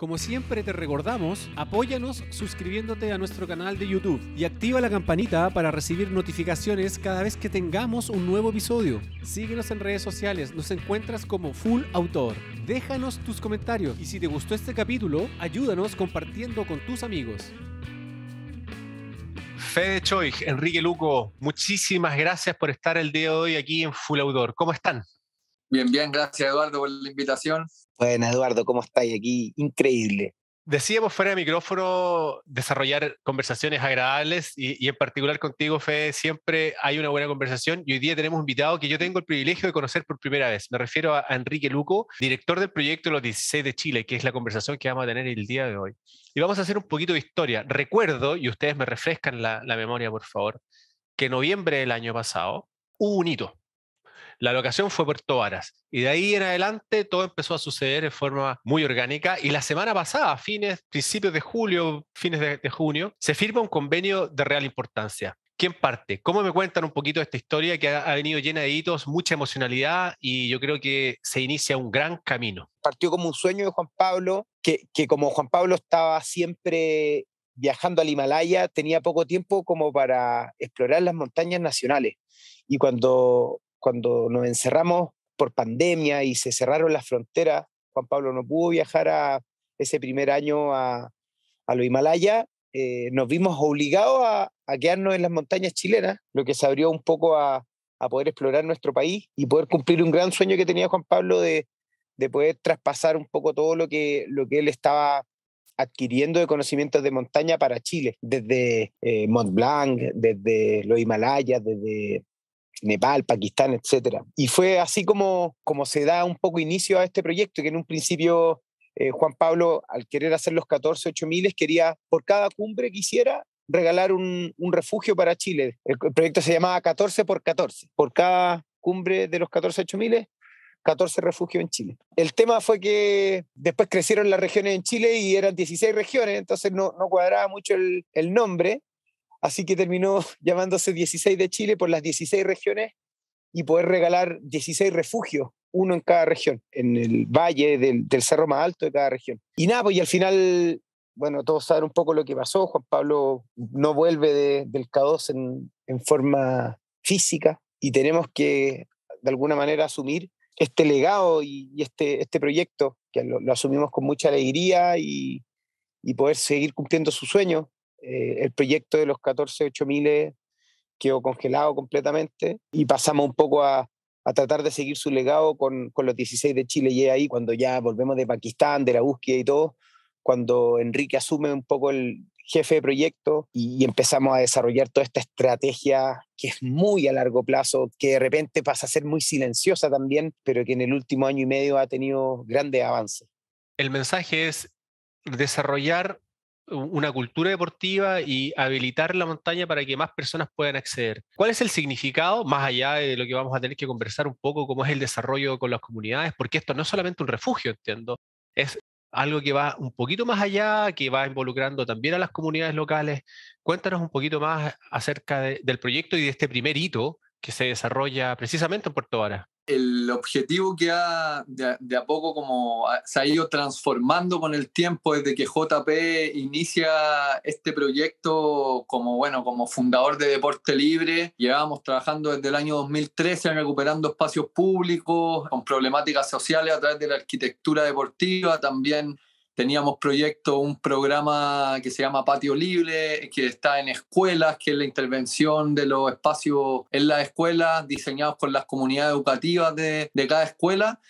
Como siempre te recordamos, apóyanos suscribiéndote a nuestro canal de YouTube y activa la campanita para recibir notificaciones cada vez que tengamos un nuevo episodio. Síguenos en redes sociales, nos encuentras como Full Autor. Déjanos tus comentarios y si te gustó este capítulo, ayúdanos compartiendo con tus amigos. Fede Choi, Enrique Luco, muchísimas gracias por estar el día de hoy aquí en Full Autor. ¿Cómo están? Bien, bien, gracias Eduardo por la invitación. Bueno, Eduardo, ¿cómo estáis aquí? Increíble. Decíamos fuera de micrófono desarrollar conversaciones agradables y, en particular contigo, Fede, siempre hay una buena conversación y hoy día tenemos un invitado que yo tengo el privilegio de conocer por primera vez. Me refiero a, Enrique Luco, director del proyecto Los 16 de Chile, que es la conversación que vamos a tener el día de hoy. Y vamos a hacer un poquito de historia. Recuerdo, y ustedes me refrescan la, la memoria, por favor, que en noviembre del año pasado hubo un hito la locación fue Puerto Varas. Y de ahí en adelante todo empezó a suceder de forma muy orgánica. Y la semana pasada, fines, principios de julio, fines de, junio, se firma un convenio de real importancia. ¿Quién parte? ¿Cómo me cuentan un poquito esta historia que ha, venido llena de hitos, mucha emocionalidad y yo creo que se inicia un gran camino? Partió como un sueño de Juan Pablo, que, que como Juan Pablo estaba siempre viajando al Himalaya, tenía poco tiempo como para explorar las montañas nacionales. Y cuando cuando nos encerramos por pandemia y se cerraron las fronteras, Juan Pablo no pudo viajar a ese primer año a, los Himalayas, eh, nos vimos obligados a, quedarnos en las montañas chilenas, lo que se abrió un poco a, poder explorar nuestro país y poder cumplir un gran sueño que tenía Juan Pablo de, poder traspasar un poco todo lo que, él estaba adquiriendo de conocimientos de montaña para Chile, desde eh, Mont Blanc, desde los Himalayas, desde Nepal, Pakistán, etcétera. Y fue así como, como se da un poco inicio a este proyecto, que en un principio eh, Juan Pablo, al querer hacer los 14 miles, quería por cada cumbre que hiciera regalar un, refugio para Chile. El, proyecto se llamaba 14 por 14. Por cada cumbre de los 14 miles, 14 refugios en Chile. El tema fue que después crecieron las regiones en Chile y eran 16 regiones, entonces no, no cuadraba mucho el, el nombre, Así que terminó llamándose 16 de Chile por las 16 regiones y poder regalar 16 refugios, uno en cada región, en el valle del, cerro más alto de cada región. Y nada, pues y al final, bueno, todos saben un poco lo que pasó. Juan Pablo no vuelve del caos en, forma física y tenemos que, de alguna manera, asumir este legado y, este, este, proyecto, que lo, asumimos con mucha alegría y, y poder seguir cumpliendo su sueño eh, el proyecto de los 14.8000 quedó congelado completamente y pasamos un poco a, tratar de seguir su legado con, con, los 16 de Chile. Y ahí cuando ya volvemos de Pakistán, de la búsqueda y todo, cuando Enrique asume un poco el jefe de proyecto y, y empezamos a desarrollar toda esta estrategia que es muy a largo plazo, que de repente pasa a ser muy silenciosa también, pero que en el último año y medio ha tenido grandes avances. El mensaje es desarrollar una cultura deportiva y habilitar la montaña para que más personas puedan acceder. ¿Cuál es el significado, más allá de lo que vamos a tener que conversar un poco, cómo es el desarrollo con las comunidades? Porque esto no es solamente un refugio, entiendo, es algo que va un poquito más allá, que va involucrando también a las comunidades locales. Cuéntanos un poquito más acerca del proyecto y de este primer hito que se desarrolla precisamente en Puerto Vara el objetivo que ha de, a poco como se ha ido transformando con el tiempo desde que JP inicia este proyecto como bueno como fundador de Deporte Libre llevamos trabajando desde el año 2013 recuperando espacios públicos con problemáticas sociales a través de la arquitectura deportiva también teníamos proyecto, un programa que se llama Patio Libre, que está en escuelas, que es la intervención de los espacios en las escuelas, diseñados con las comunidades educativas de, cada escuela.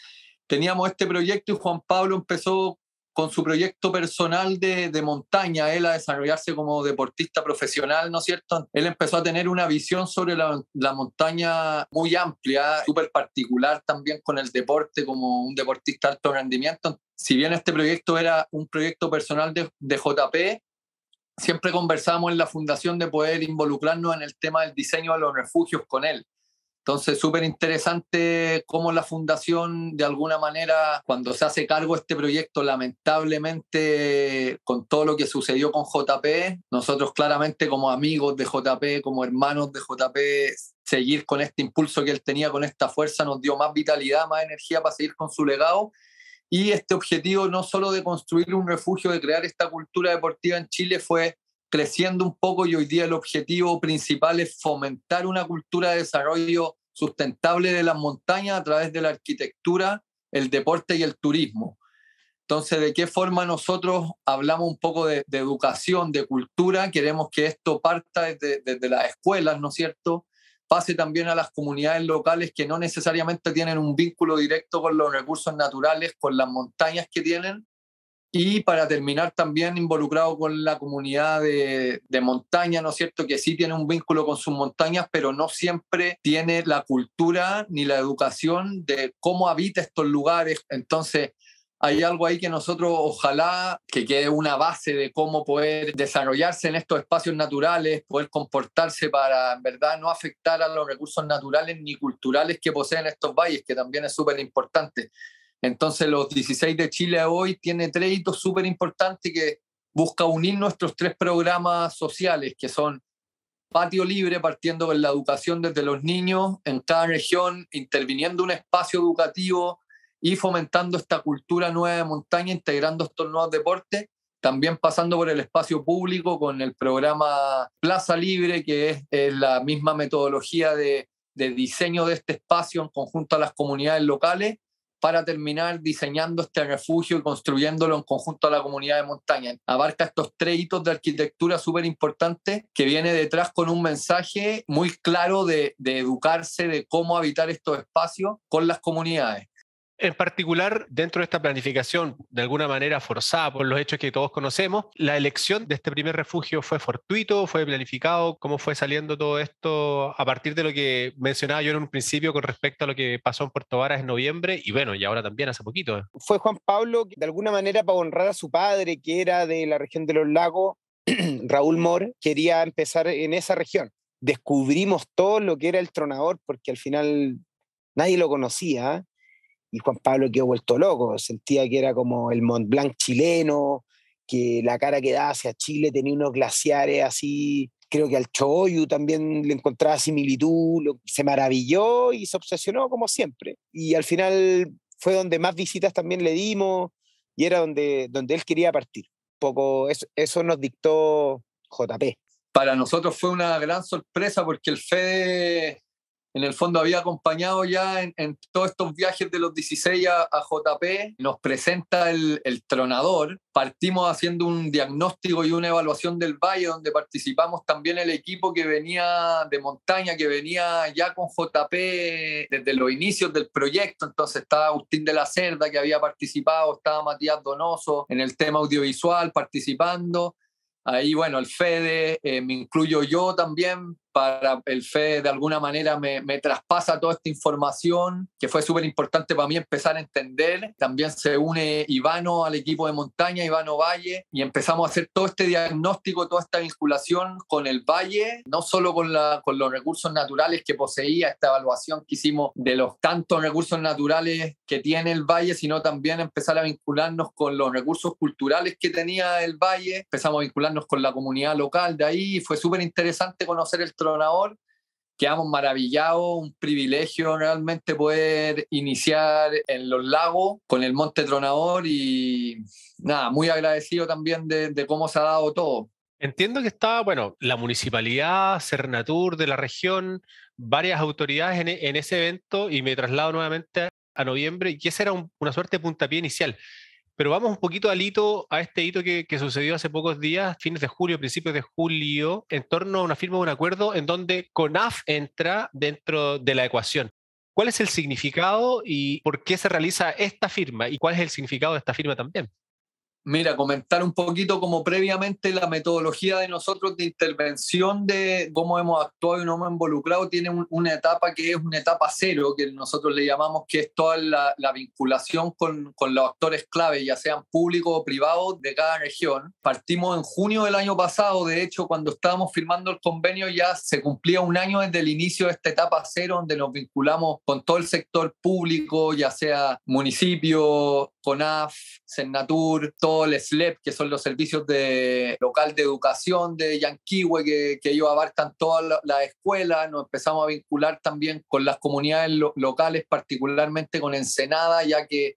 Teníamos este proyecto y Juan Pablo empezó con su proyecto personal de, montaña, él a desarrollarse como deportista profesional, ¿no es cierto? Él empezó a tener una visión sobre la, la montaña muy amplia, súper particular también con el deporte, como un deportista de alto rendimiento si bien este proyecto era un proyecto personal de, JP, siempre conversábamos en la fundación de poder involucrarnos en el tema del diseño de los refugios con él. Entonces, súper interesante cómo la fundación, de alguna manera, cuando se hace cargo este proyecto, lamentablemente, con todo lo que sucedió con JP, nosotros claramente como amigos de JP, como hermanos de JP, seguir con este impulso que él tenía, con esta fuerza, nos dio más vitalidad, más energía para seguir con su legado y este objetivo no solo de construir un refugio, de crear esta cultura deportiva en Chile fue creciendo un poco y hoy día el objetivo principal es fomentar una cultura de desarrollo sustentable de las montañas a través de la arquitectura, el deporte y el turismo. Entonces, ¿de qué forma nosotros hablamos un poco de, educación, de cultura? Queremos que esto parta desde las escuelas, ¿no es cierto? pase también a las comunidades locales que no necesariamente tienen un vínculo directo con los recursos naturales, con las montañas que tienen, y para terminar también involucrado con la comunidad de, montaña, ¿no es cierto? Que sí tiene un vínculo con sus montañas, pero no siempre tiene la cultura ni la educación de cómo habita estos lugares. Entonces, hay algo ahí que nosotros ojalá que quede una base de cómo poder desarrollarse en estos espacios naturales, poder comportarse para en verdad no afectar a los recursos naturales ni culturales que poseen estos valles, que también es súper importante. Entonces los 16 de Chile hoy tiene tres hitos súper importantes que busca unir nuestros tres programas sociales, que son patio libre, partiendo con la educación desde los niños en cada región, interviniendo un espacio educativo y fomentando esta cultura nueva de montaña, integrando estos nuevos deportes, también pasando por el espacio público con el programa Plaza Libre, que es, la misma metodología de, diseño de este espacio en conjunto a las comunidades locales para terminar diseñando este refugio y construyéndolo en conjunto a la comunidad de montaña. Abarca estos tres hitos de arquitectura súper importantes que viene detrás con un mensaje muy claro de, educarse de cómo habitar estos espacios con las comunidades. En particular, dentro de esta planificación, de alguna manera forzada por los hechos que todos conocemos, la elección de este primer refugio fue fortuito, fue planificado, cómo fue saliendo todo esto a partir de lo que mencionaba yo en un principio con respecto a lo que pasó en Puerto Varas en noviembre y bueno, y ahora también hace poquito. Fue Juan Pablo, de alguna manera, para honrar a su padre, que era de la región de los lagos, Raúl Mor, quería empezar en esa región. Descubrimos todo lo que era el tronador, porque al final nadie lo conocía y Juan Pablo quedó vuelto loco, sentía que era como el Mont Blanc chileno, que la cara que daba hacia Chile tenía unos glaciares así, creo que al Choyu también le encontraba similitud, se maravilló y se obsesionó como siempre. Y al final fue donde más visitas también le dimos y era donde, donde él quería partir. Poco eso, eso nos dictó JP. Para nosotros fue una gran sorpresa porque el Fede en el fondo había acompañado ya en, todos estos viajes de los 16 a, JP, nos presenta el, tronador, partimos haciendo un diagnóstico y una evaluación del valle donde participamos también el equipo que venía de montaña, que venía ya con JP desde los inicios del proyecto, entonces estaba Agustín de la Cerda que había participado, estaba Matías Donoso en el tema audiovisual participando. Ahí, bueno, el Fede, eh, me incluyo yo también, para el FE de alguna manera me, me traspasa toda esta información que fue súper importante para mí empezar a entender. También se une Ivano al equipo de montaña, Ivano Valle, y empezamos a hacer todo este diagnóstico, toda esta vinculación con el valle, no solo con, la, con los recursos naturales que poseía, esta evaluación que hicimos de los tantos recursos naturales que tiene el valle, sino también empezar a vincularnos con los recursos culturales que tenía el valle, empezamos a vincularnos con la comunidad local de ahí, y fue súper interesante conocer el Tronador, Quedamos maravillados, un privilegio realmente poder iniciar en los lagos con el Monte Tronador y nada, muy agradecido también de, cómo se ha dado todo. Entiendo que estaba, bueno, la municipalidad, Cernatur de la región, varias autoridades e, en, ese evento y me traslado nuevamente a noviembre y que esa era una suerte de puntapié inicial. Pero vamos un poquito al hito, a este hito que, que, sucedió hace pocos días, fines de julio, principios de julio, en torno a una firma de un acuerdo en donde CONAF entra dentro de la ecuación. ¿Cuál es el significado y por qué se realiza esta firma? ¿Y cuál es el significado de esta firma también? Mira, comentar un poquito como previamente la metodología de nosotros de intervención de cómo hemos actuado y no hemos involucrado tiene una etapa que es una etapa cero, que nosotros le llamamos que es toda la, vinculación con, con, los actores clave, ya sean públicos o privados de cada región. Partimos en junio del año pasado, de hecho, cuando estábamos firmando el convenio ya se cumplía un año desde el inicio de esta etapa cero, donde nos vinculamos con todo el sector público, ya sea municipio, CONAF, Senatur, todo el SLEP, que son los servicios de local de educación de Yanquihue, que, que ellos abarcan toda la escuela. Nos empezamos a vincular también con las comunidades locales, particularmente con Ensenada, ya que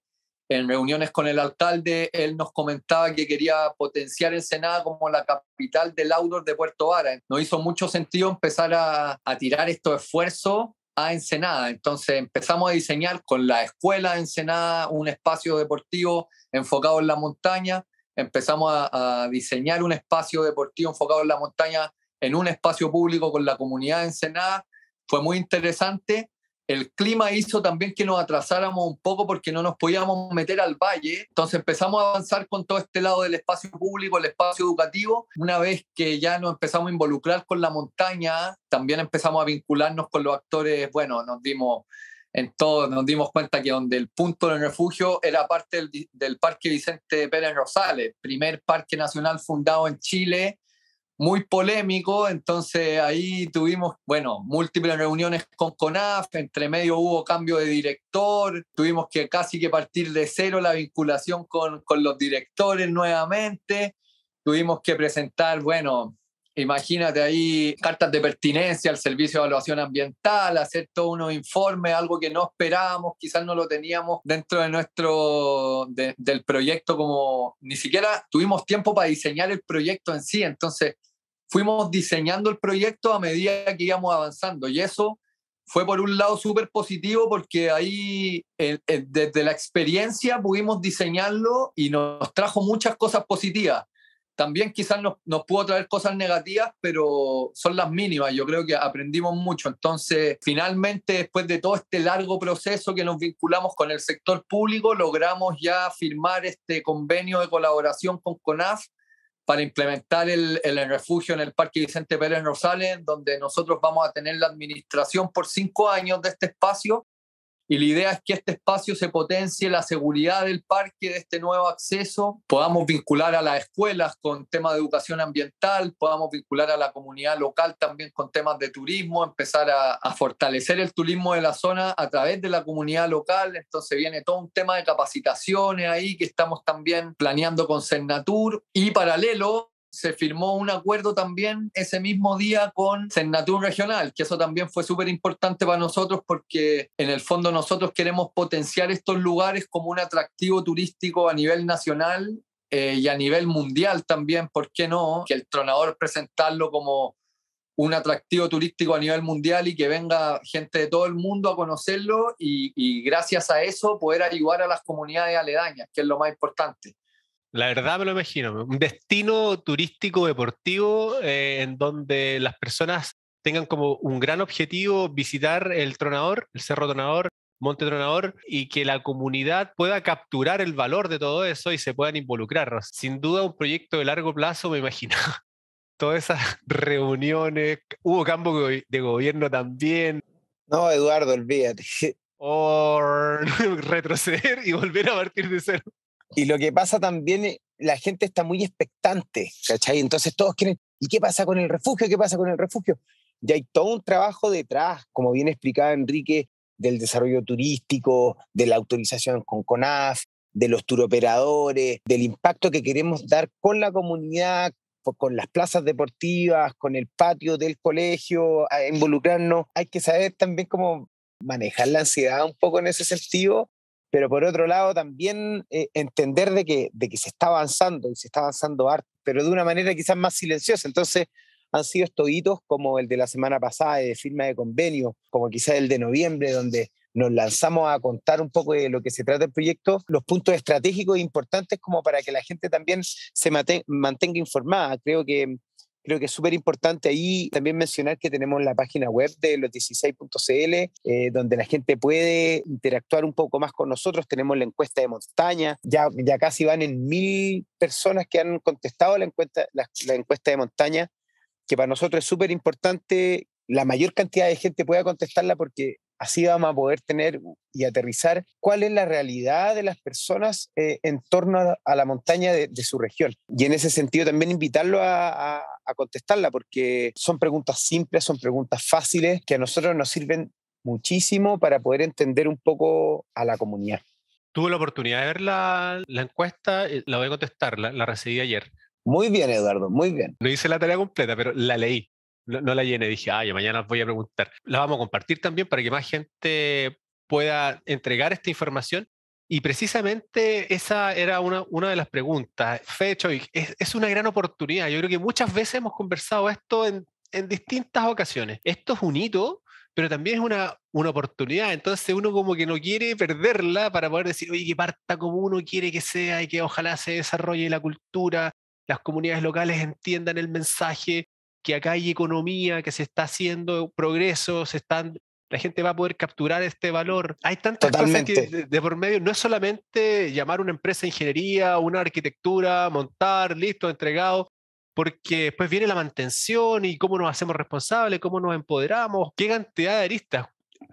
en reuniones con el alcalde él nos comentaba que quería potenciar Ensenada como la capital del outdoor de Puerto Vara. Nos hizo mucho sentido empezar a, a tirar estos esfuerzos a Ensenada. Entonces empezamos a diseñar con la escuela de Ensenada un espacio deportivo enfocado en la montaña. Empezamos a, diseñar un espacio deportivo enfocado en la montaña en un espacio público con la comunidad de Ensenada. Fue muy interesante el clima hizo también que nos atrasáramos un poco porque no nos podíamos meter al valle. Entonces empezamos a avanzar con todo este lado del espacio público, el espacio educativo. Una vez que ya nos empezamos a involucrar con la montaña, también empezamos a vincularnos con los actores. Bueno, nos dimos en todo, nos dimos cuenta que donde el punto del refugio era parte del, del Parque Vicente Pérez Rosales, primer parque nacional fundado en Chile muy polémico, entonces ahí tuvimos, bueno, múltiples reuniones con CONAF, entre medio hubo cambio de director, tuvimos que casi que partir de cero la vinculación con, con los directores nuevamente, tuvimos que presentar, bueno, Imagínate ahí cartas de pertinencia al servicio de evaluación ambiental, hacer todos unos informes, algo que no esperábamos, quizás no lo teníamos dentro de nuestro, del proyecto como, ni siquiera tuvimos tiempo para diseñar el proyecto en sí, entonces fuimos diseñando el proyecto a medida que íbamos avanzando y eso fue por un lado súper positivo porque ahí eh, eh, desde la experiencia pudimos diseñarlo y nos trajo muchas cosas positivas también quizás nos, nos, pudo traer cosas negativas, pero son las mínimas. Yo creo que aprendimos mucho. Entonces, finalmente, después de todo este largo proceso que nos vinculamos con el sector público, logramos ya firmar este convenio de colaboración con CONAF para implementar el, el refugio en el Parque Vicente Pérez Rosales, donde nosotros vamos a tener la administración por cinco años de este espacio y la idea es que este espacio se potencie la seguridad del parque, de este nuevo acceso, podamos vincular a las escuelas con temas de educación ambiental, podamos vincular a la comunidad local también con temas de turismo, empezar a, fortalecer el turismo de la zona a través de la comunidad local, entonces viene todo un tema de capacitaciones ahí que estamos también planeando con Cernatur y paralelo se firmó un acuerdo también ese mismo día con Senatur Regional, que eso también fue súper importante para nosotros porque en el fondo nosotros queremos potenciar estos lugares como un atractivo turístico a nivel nacional eh, y a nivel mundial también, ¿por qué no? Que el tronador presentarlo como un atractivo turístico a nivel mundial y que venga gente de todo el mundo a conocerlo y, y gracias a eso poder ayudar a las comunidades aledañas, que es lo más importante. La verdad me lo imagino. Un destino turístico deportivo eh, en donde las personas tengan como un gran objetivo visitar el Tronador, el Cerro Tronador, Monte Tronador, y que la comunidad pueda capturar el valor de todo eso y se puedan involucrar. Sin duda un proyecto de largo plazo, me imagino. Todas esas reuniones, hubo campo de gobierno también. No, Eduardo, olvídate. O retroceder y volver a partir de cero. Y lo que pasa también, eh, la gente está muy expectante, ¿cachai? Entonces todos quieren, ¿y qué pasa con el refugio? ¿Qué pasa con el refugio? Y hay todo un trabajo detrás, como bien explicaba Enrique, del desarrollo turístico, de la autorización con CONAF, de los turoperadores, del impacto que queremos dar con la comunidad, con las plazas deportivas, con el patio del colegio, involucrarnos. Hay que saber también cómo manejar la ansiedad un poco en ese sentido pero por otro lado también eh, entender de que, de que se está avanzando y se está avanzando arte, pero de una manera quizás más silenciosa. Entonces han sido estos hitos como el de la semana pasada de firma de convenio, como quizás el de noviembre, donde nos lanzamos a contar un poco de lo que se trata el proyecto, los puntos estratégicos importantes como para que la gente también se mantenga informada. Creo que Creo que es súper importante ahí también mencionar que tenemos la página web de los16.cl, eh, donde la gente puede interactuar un poco más con nosotros. Tenemos la encuesta de montaña, ya, ya casi van en mil personas que han contestado la encuesta, la encuesta de montaña, que para nosotros es súper importante la mayor cantidad de gente pueda contestarla porque Así vamos a poder tener y aterrizar cuál es la realidad de las personas eh, en torno a, la montaña de, su región. Y en ese sentido también invitarlo a, contestarla, porque son preguntas simples, son preguntas fáciles que a nosotros nos sirven muchísimo para poder entender un poco a la comunidad. Tuve la oportunidad de ver la, encuesta, eh, la voy a contestar, la, la recibí ayer. Muy bien, Eduardo, muy bien. No hice la tarea completa, pero la leí no, la llené, dije, ay, mañana voy a preguntar. La vamos a compartir también para que más gente pueda entregar esta información. Y precisamente esa era una, de las preguntas. Fecho, es, una gran oportunidad. Yo creo que muchas veces hemos conversado esto en, en distintas ocasiones. Esto es un hito, pero también es una, una oportunidad. Entonces uno como que no quiere perderla para poder decir, oye, que parta como uno quiere que sea y que ojalá se desarrolle la cultura, las comunidades locales entiendan el mensaje que acá hay economía, que se está haciendo progreso, se están la gente va a poder capturar este valor. Hay tantas cosas que de, por medio, no es solamente llamar una empresa de ingeniería, una arquitectura, montar, listo, entregado, porque después viene la mantención y cómo nos hacemos responsables, cómo nos empoderamos, qué cantidad de aristas.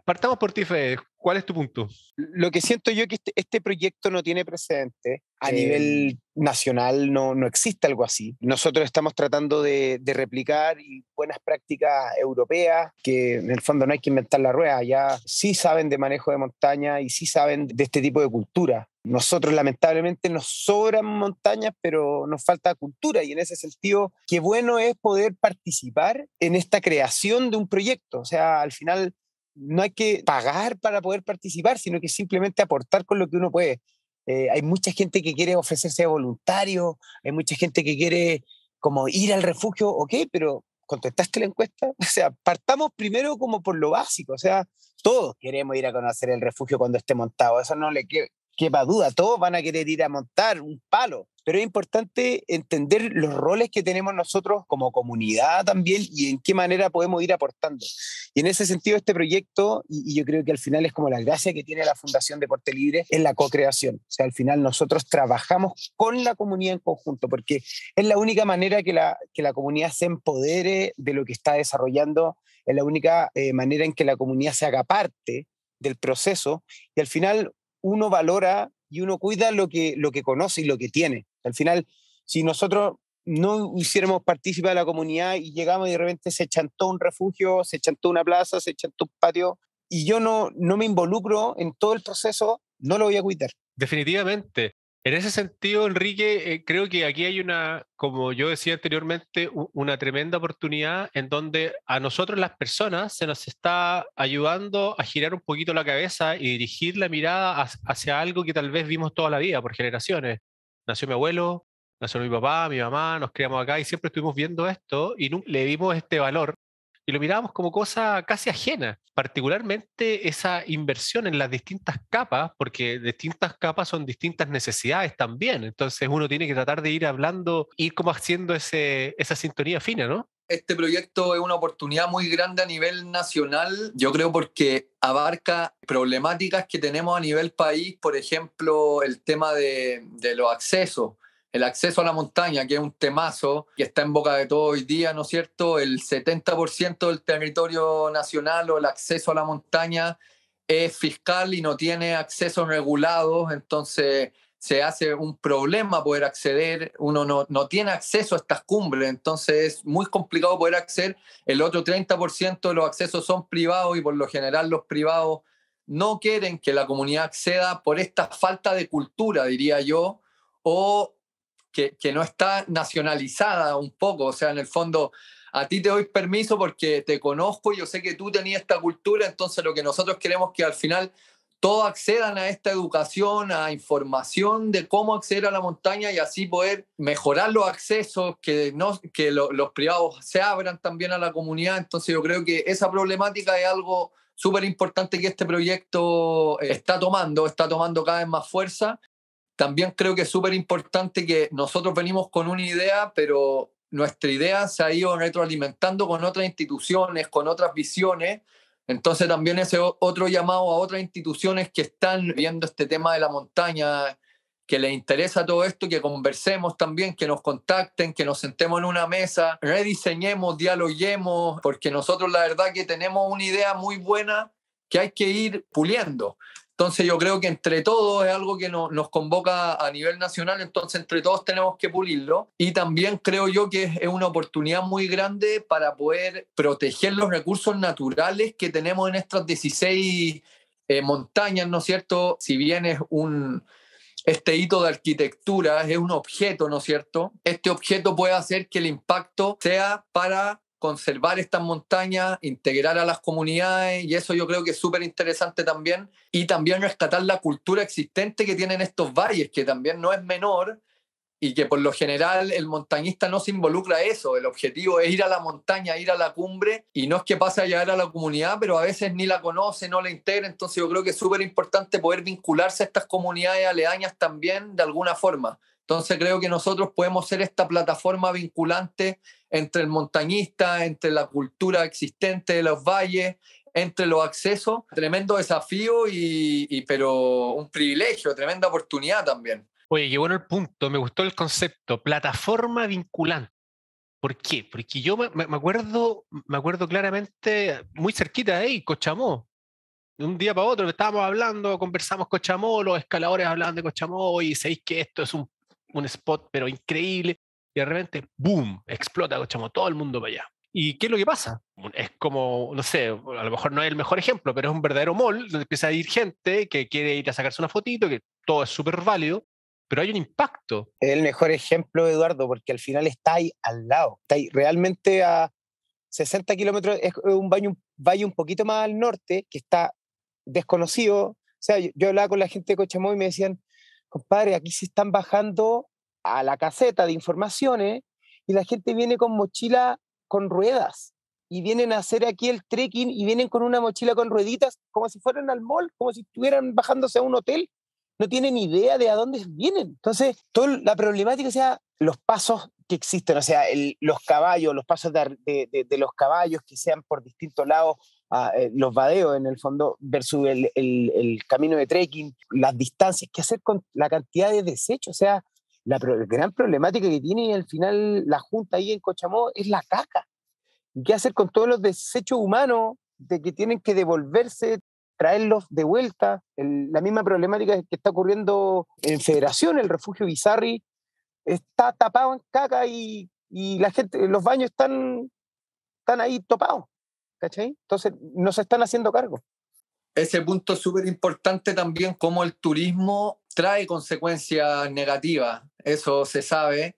Partamos por ti, Fede. ¿Cuál es tu punto? Lo que siento yo es que este, este, proyecto no tiene precedente. A nivel nacional no, no, existe algo así. Nosotros estamos tratando de, de, replicar buenas prácticas europeas, que en el fondo no hay que inventar la rueda. Ya sí saben de manejo de montaña y sí saben de este tipo de cultura. Nosotros lamentablemente nos sobran montañas, pero nos falta cultura y en ese sentido, qué bueno es poder participar en esta creación de un proyecto. O sea, al final no hay que pagar para poder participar, sino que simplemente aportar con lo que uno puede. Eh, hay mucha gente que quiere ofrecerse a voluntario, hay mucha gente que quiere como ir al refugio, ok, pero ¿contestaste la encuesta? O sea, partamos primero como por lo básico, o sea, todos queremos ir a conocer el refugio cuando esté montado, eso no le, quepa duda, todos van a querer ir a montar un palo, pero es importante entender los roles que tenemos nosotros como comunidad también y en qué manera podemos ir aportando. Y en ese sentido, este proyecto, y, yo creo que al final es como la gracia que tiene la Fundación Deporte Libre, es la co-creación. O sea, al final nosotros trabajamos con la comunidad en conjunto, porque es la única manera que la, la comunidad se empodere de lo que está desarrollando, es la única eh, manera en que la comunidad se haga parte del proceso y al final uno valora y uno cuida lo que, lo que conoce y lo que tiene. Al final, si nosotros no hiciéramos parte de la comunidad y llegamos y de repente se chantó un refugio, se chantó una plaza, se chantó un patio, y yo no, no me involucro en todo el proceso, no lo voy a cuidar. Definitivamente. En ese sentido, Enrique, eh, creo que aquí hay una, como yo decía anteriormente, una tremenda oportunidad en donde a nosotros las personas se nos está ayudando a girar un poquito la cabeza y dirigir la mirada hacia algo que tal vez vimos toda la vida por generaciones. Nació mi abuelo, nació mi papá, mi mamá, nos criamos acá y siempre estuvimos viendo esto y le dimos este valor y lo mirábamos como cosa casi ajena, particularmente esa inversión en las distintas capas, porque distintas capas son distintas necesidades también, entonces uno tiene que tratar de ir hablando, ir como haciendo ese, esa sintonía fina, ¿no? Este proyecto es una oportunidad muy grande a nivel nacional, yo creo porque abarca problemáticas que tenemos a nivel país, por ejemplo, el tema de, de los accesos el acceso a la montaña, que es un temazo que está en boca de todo hoy día, ¿no es cierto? El 70% del territorio nacional o el acceso a la montaña es fiscal y no tiene acceso regulado, entonces se hace un problema poder acceder, uno no, no, tiene acceso a estas cumbres, entonces es muy complicado poder acceder, el otro 30% de los accesos son privados y por lo general los privados no quieren que la comunidad acceda por esta falta de cultura, diría yo, o que, no está nacionalizada un poco, o sea, en el fondo, a ti te doy permiso porque te conozco, y yo sé que tú tenías esta cultura, entonces lo que nosotros queremos que al final todos accedan a esta educación, a información de cómo acceder a la montaña y así poder mejorar los accesos, que, no, que los privados se abran también a la comunidad. Entonces yo creo que esa problemática es algo súper importante que este proyecto eh, está tomando, está tomando cada vez más fuerza también creo que es súper importante que nosotros venimos con una idea, pero nuestra idea se ha ido retroalimentando con otras instituciones, con otras visiones. Entonces también ese otro llamado a otras instituciones que están viendo este tema de la montaña, que les interesa todo esto, que conversemos también, que nos contacten, que nos sentemos en una mesa, rediseñemos, dialoguemos, porque nosotros la verdad que tenemos una idea muy buena que hay que ir puliendo. Entonces yo creo que entre todos es algo que nos convoca a nivel nacional, entonces entre todos tenemos que pulirlo. Y también creo yo que es, una oportunidad muy grande para poder proteger los recursos naturales que tenemos en estas 16 eh, montañas, ¿no es cierto? Si bien es un, este hito de arquitectura es un objeto, ¿no es cierto? Este objeto puede hacer que el impacto sea para conservar estas montañas, integrar a las comunidades, y eso yo creo que es súper interesante también, y también rescatar la cultura existente que tienen estos valles, que también no es menor, y que por lo general el montañista no se involucra a eso, el objetivo es ir a la montaña, ir a la cumbre, y no es que pase a llegar a la comunidad, pero a veces ni la conoce, no la integra, entonces yo creo que es súper importante poder vincularse a estas comunidades aleañas también de alguna forma. Entonces creo que nosotros podemos ser esta plataforma vinculante entre el montañista, entre la cultura existente de los valles, entre los accesos. Tremendo desafío, y, pero un privilegio, tremenda oportunidad también. Oye, qué bueno el punto, me gustó el concepto, plataforma vinculante. ¿Por qué? Porque yo me, acuerdo, me acuerdo claramente, muy cerquita de ahí, Cochamó. De un día para otro estábamos hablando, conversamos Cochamó, los escaladores hablaban de Cochamó, y sabéis que esto es un un spot, pero increíble, y de repente, ¡boom!, explota, Cochamo todo el mundo para allá. ¿Y qué es lo que pasa? Es como, no sé, a lo mejor no es el mejor ejemplo, pero es un verdadero mall donde empieza a ir gente que quiere ir a sacarse una fotito, que todo es súper válido, pero hay un impacto. Es el mejor ejemplo, Eduardo, porque al final está ahí al lado, está ahí realmente a 60 kilómetros, es un valle, un un poquito más al norte que está desconocido. O sea, yo, hablaba con la gente de Cochamó y me decían, compadre, aquí se están bajando a la caseta de informaciones y la gente viene con mochila con ruedas y vienen a hacer aquí el trekking y vienen con una mochila con rueditas como si fueran al mall, como si estuvieran bajándose a un hotel. No tienen idea de a dónde vienen. Entonces, toda la problemática sea los pasos que existen, o sea, los caballos, los pasos de, los caballos que sean por distintos lados eh, los vadeos en el fondo versus el, camino de trekking, las distancias qué hacer con la cantidad de desechos, o sea, la gran problemática que tiene al final la Junta ahí en Cochamó es la caca. ¿Qué hacer con todos los desechos humanos de que tienen que devolverse, traerlos de vuelta? la misma problemática que está ocurriendo en Federación, el refugio Bizarri está tapado en caca y, y la gente, los baños están, están ahí topados. ¿cachai? Entonces, nos están haciendo cargo. Ese punto es súper importante también, cómo el turismo trae consecuencias negativas, eso se sabe.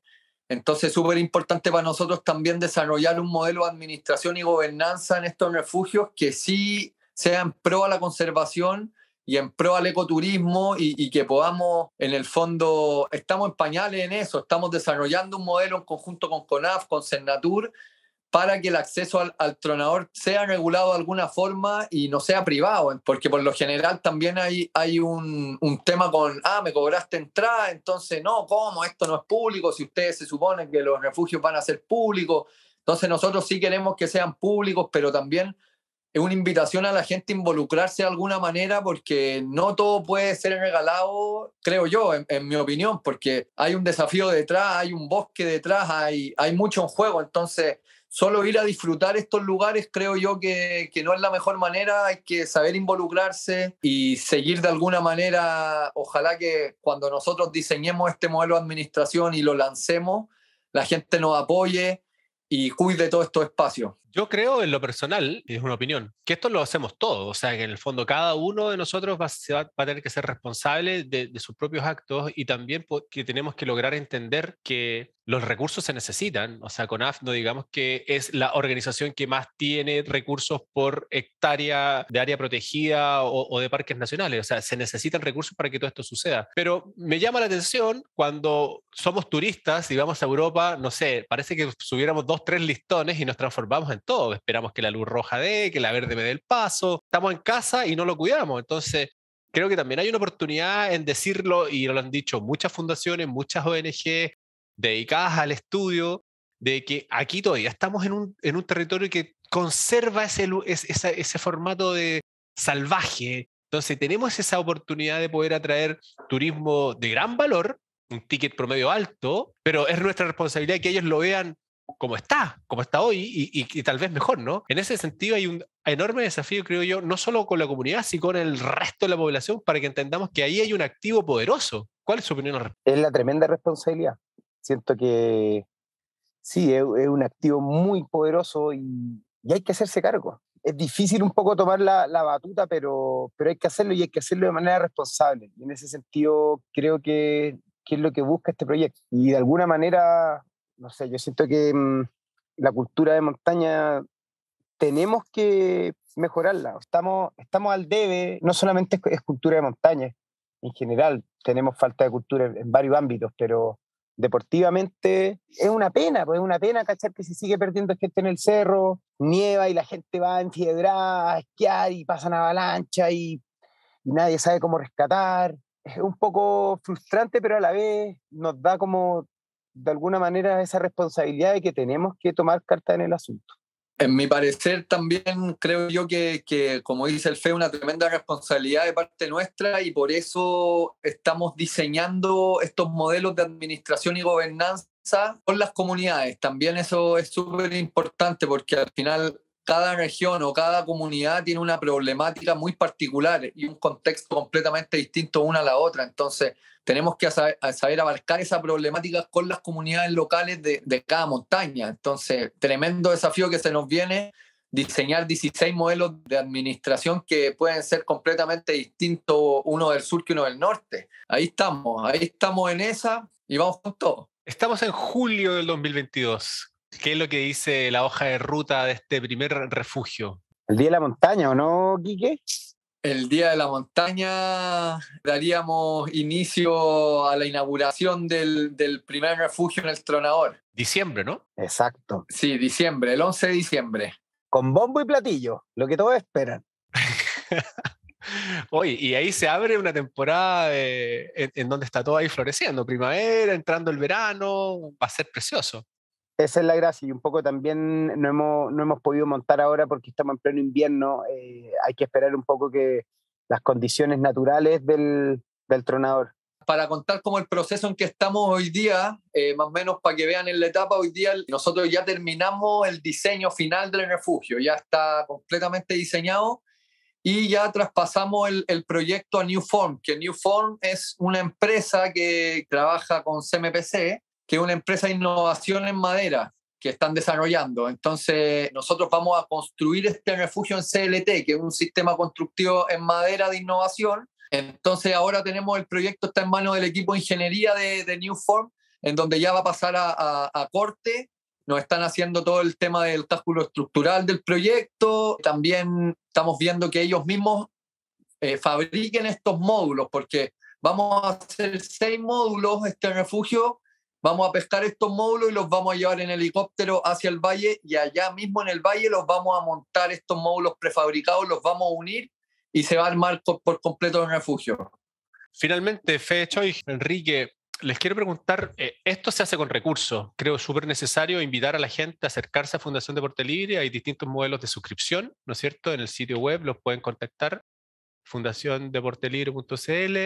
Entonces, súper importante para nosotros también desarrollar un modelo de administración y gobernanza en estos refugios que sí sea en pro a la conservación y en pro al ecoturismo y, que podamos, en el fondo, estamos en pañales en eso, estamos desarrollando un modelo en conjunto con CONAF, con Senatur para que el acceso al, tronador sea regulado de alguna forma y no sea privado, porque por lo general también hay, hay un, tema con, ah, me cobraste entrada, entonces no, ¿cómo? Esto no es público, si ustedes se suponen que los refugios van a ser públicos, entonces nosotros sí queremos que sean públicos, pero también es una invitación a la gente a involucrarse de alguna manera porque no todo puede ser regalado, creo yo, en, mi opinión, porque hay un desafío detrás, hay un bosque detrás, hay, hay mucho en juego, entonces solo ir a disfrutar estos lugares creo yo que, no es la mejor manera, hay que saber involucrarse y seguir de alguna manera, ojalá que cuando nosotros diseñemos este modelo de administración y lo lancemos, la gente nos apoye y cuide todos estos espacios. Yo creo en lo personal, es una opinión, que esto lo hacemos todos, o sea, que en el fondo cada uno de nosotros va, a tener que ser responsable de, sus propios actos y también que tenemos que lograr entender que los recursos se necesitan, o sea, CONAF no digamos que es la organización que más tiene recursos por hectárea de área protegida o, o de parques nacionales, o sea, se necesitan recursos para que todo esto suceda. Pero me llama la atención cuando somos turistas y vamos a Europa, no sé, parece que subiéramos dos, tres listones y nos transformamos en todo. Esperamos que la luz roja dé, que la verde me dé el paso. Estamos en casa y no lo cuidamos. Entonces, creo que también hay una oportunidad en decirlo y lo han dicho muchas fundaciones, muchas ONG dedicadas al estudio, de que aquí todavía estamos en un, en un territorio que conserva ese, ese, ese formato de salvaje. Entonces tenemos esa oportunidad de poder atraer turismo de gran valor, un ticket promedio alto, pero es nuestra responsabilidad que ellos lo vean como está, como está hoy y, tal vez mejor, ¿no? En ese sentido hay un enorme desafío, creo yo, no solo con la comunidad, sino con el resto de la población para que entendamos que ahí hay un activo poderoso. ¿Cuál es su opinión al respecto? Es la tremenda responsabilidad. Siento que sí, es, un activo muy poderoso y, hay que hacerse cargo. Es difícil un poco tomar la, batuta, pero, pero hay que hacerlo y hay que hacerlo de manera responsable. Y en ese sentido creo que es lo que busca este proyecto. Y de alguna manera no sé, yo siento que mm, la cultura de montaña tenemos que mejorarla. Estamos, estamos al debe, no solamente es, cultura de montaña, en general tenemos falta de cultura en, varios ámbitos, pero deportivamente es una pena, pues es una pena cachar que se sigue perdiendo gente en el cerro, nieva y la gente va a a esquiar y pasan avalancha y, y nadie sabe cómo rescatar. Es un poco frustrante, pero a la vez nos da como de alguna manera esa responsabilidad de que tenemos que tomar carta en el asunto. En mi parecer también creo yo que, que, como dice el FE, una tremenda responsabilidad de parte nuestra y por eso estamos diseñando estos modelos de administración y gobernanza con las comunidades. También eso es súper importante porque al final cada región o cada comunidad tiene una problemática muy particular y un contexto completamente distinto una a la otra. Entonces, tenemos que saber, abarcar esa problemática con las comunidades locales de, de, cada montaña. Entonces, tremendo desafío que se nos viene diseñar 16 modelos de administración que pueden ser completamente distintos uno del sur que uno del norte. Ahí estamos, ahí estamos en esa y vamos con Estamos en julio del 2022. ¿Qué es lo que dice la hoja de ruta de este primer refugio? El Día de la Montaña, ¿o no, Quique? El Día de la Montaña daríamos inicio a la inauguración del, primer refugio en el Tronador. Diciembre, ¿no? Exacto. Sí, diciembre, el 11 de diciembre. Con bombo y platillo, lo que todos esperan. Oye, y ahí se abre una temporada en, donde está todo ahí floreciendo, primavera, entrando el verano, va a ser precioso. Esa es la gracia y un poco también no hemos, no hemos podido montar ahora porque estamos en pleno invierno. Eh, hay que esperar un poco que las condiciones naturales del, del tronador. Para contar como el proceso en que estamos hoy día, eh, más o menos para que vean en la etapa, hoy día nosotros ya terminamos el diseño final del refugio, ya está completamente diseñado y ya traspasamos el, el, proyecto a New Form. que Form es una empresa que trabaja con CMPC que es una empresa de innovación en madera que están desarrollando. Entonces, nosotros vamos a construir este refugio en CLT, que es un sistema constructivo en madera de innovación. Entonces, ahora tenemos el proyecto, está en manos del equipo de ingeniería de, de Newform, en donde ya va a pasar a, corte. Nos están haciendo todo el tema del cálculo estructural del proyecto. También estamos viendo que ellos mismos eh, fabriquen estos módulos, porque vamos a hacer seis módulos, este refugio, Vamos a pescar estos módulos y los vamos a llevar en helicóptero hacia el valle y allá mismo en el valle los vamos a montar estos módulos prefabricados, los vamos a unir y se va a armar por completo el refugio. Finalmente, Fecho y Enrique, les quiero preguntar, eh, esto se hace con recursos, creo súper necesario invitar a la gente a acercarse a Fundación Deporte Libre, hay distintos modelos de suscripción, ¿no es cierto? En el sitio web los pueden contactar, fundaciondeportelibre.cl,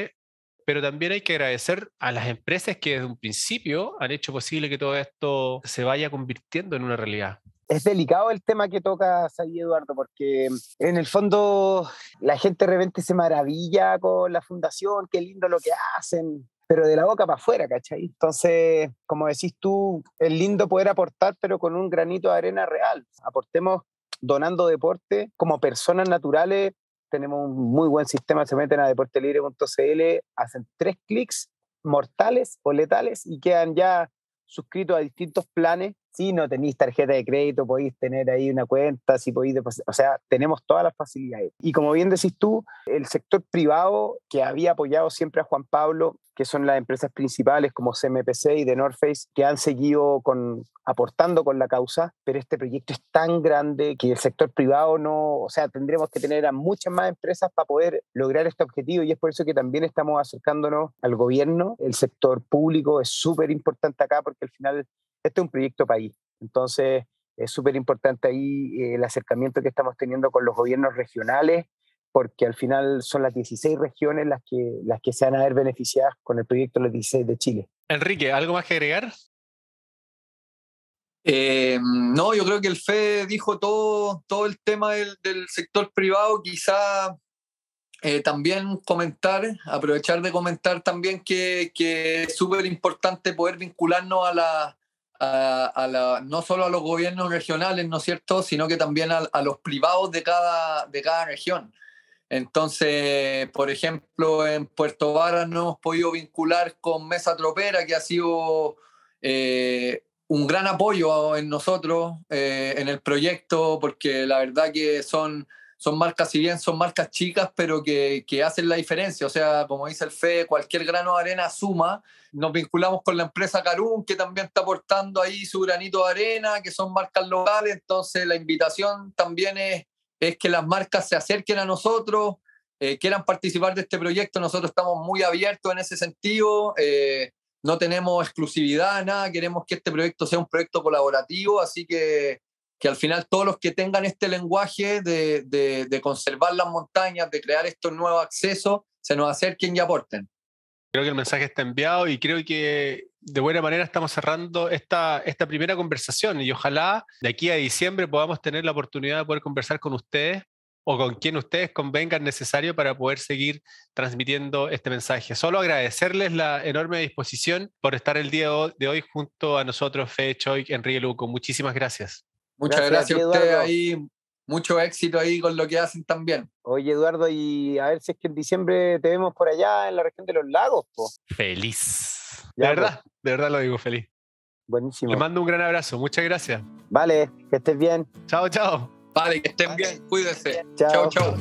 pero también hay que agradecer a las empresas que desde un principio han hecho posible que todo esto se vaya convirtiendo en una realidad. Es delicado el tema que tocas ahí, Eduardo, porque en el fondo la gente de repente se maravilla con la fundación, qué lindo lo que hacen, pero de la boca para afuera, ¿cachai? Entonces, como decís tú, es lindo poder aportar, pero con un granito de arena real. Aportemos donando deporte como personas naturales tenemos un muy buen sistema, se meten a deportelibre.cl, hacen tres clics mortales o letales y quedan ya suscritos a distintos planes. Si no tenéis tarjeta de crédito, podéis tener ahí una cuenta, si podéis, o sea, tenemos todas las facilidades. Y como bien decís tú, el sector privado que había apoyado siempre a Juan Pablo que son las empresas principales como CMPC y de North Face, que han seguido con, aportando con la causa, pero este proyecto es tan grande que el sector privado no, o sea, tendremos que tener a muchas más empresas para poder lograr este objetivo y es por eso que también estamos acercándonos al gobierno. El sector público es súper importante acá porque al final este es un proyecto país. Entonces, es súper importante ahí eh, el acercamiento que estamos teniendo con los gobiernos regionales porque al final son las 16 regiones las que, las que se van a ver beneficiadas con el proyecto Los 16 de Chile. Enrique, ¿algo más que agregar? Eh, no, yo creo que el FE dijo todo, todo el tema del, sector privado, quizá eh, también comentar, aprovechar de comentar también que, es súper importante poder vincularnos a la, a, la, no solo a los gobiernos regionales, ¿no es cierto?, sino que también a, a los privados de cada, de cada región. Entonces, por ejemplo, en Puerto Varas no hemos podido vincular con Mesa Tropera, que ha sido eh, un gran apoyo en nosotros, eh, en el proyecto, porque la verdad que son, son marcas, si bien son marcas chicas, pero que, que hacen la diferencia. O sea, como dice el FE, cualquier grano de arena suma. Nos vinculamos con la empresa Carún, que también está aportando ahí su granito de arena, que son marcas locales. Entonces, la invitación también es es que las marcas se acerquen a nosotros, eh, quieran participar de este proyecto. Nosotros estamos muy abiertos en ese sentido. Eh, no tenemos exclusividad, nada. Queremos que este proyecto sea un proyecto colaborativo, así que, que al final todos los que tengan este lenguaje de, de, de conservar las montañas, de crear estos nuevos accesos, se nos acerquen y aporten. Creo que el mensaje está enviado y creo que de buena manera estamos cerrando esta, esta primera conversación y ojalá de aquí a diciembre podamos tener la oportunidad de poder conversar con ustedes o con quien ustedes convengan necesario para poder seguir transmitiendo este mensaje. Solo agradecerles la enorme disposición por estar el día de hoy junto a nosotros, Fede Choi, Enrique Luco. Muchísimas gracias. Muchas gracias, a ustedes ahí. Mucho éxito ahí con lo que hacen también. Oye, Eduardo, y a ver si es que en diciembre te vemos por allá en la región de los lagos. Feliz de verdad, pues. de verdad lo digo feliz. Buenísimo. Te mando un gran abrazo, muchas gracias. Vale, que estés bien. Chao, chao. Vale, que estén bien, Cuídese. Chao, chao.